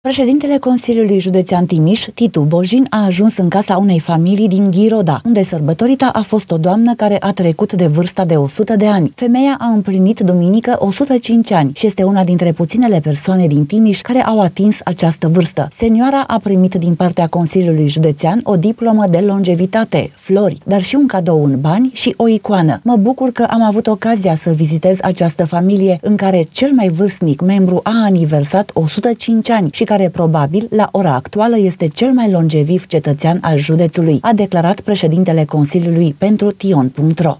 Președintele Consiliului Județean Timiș, Titu Bojin, a ajuns în casa unei familii din Ghiroda, unde sărbătorita a fost o doamnă care a trecut de vârsta de 100 de ani. Femeia a împlinit duminică 105 ani și este una dintre puținele persoane din Timiș care au atins această vârstă. Senioara a primit din partea Consiliului Județean o diplomă de longevitate, flori, dar și un cadou în bani și o icoană. Mă bucur că am avut ocazia să vizitez această familie în care cel mai vârstnic membru a aniversat 105 ani și care probabil, la ora actuală, este cel mai longeviv cetățean al județului, a declarat președintele Consiliului pentru tion.ro.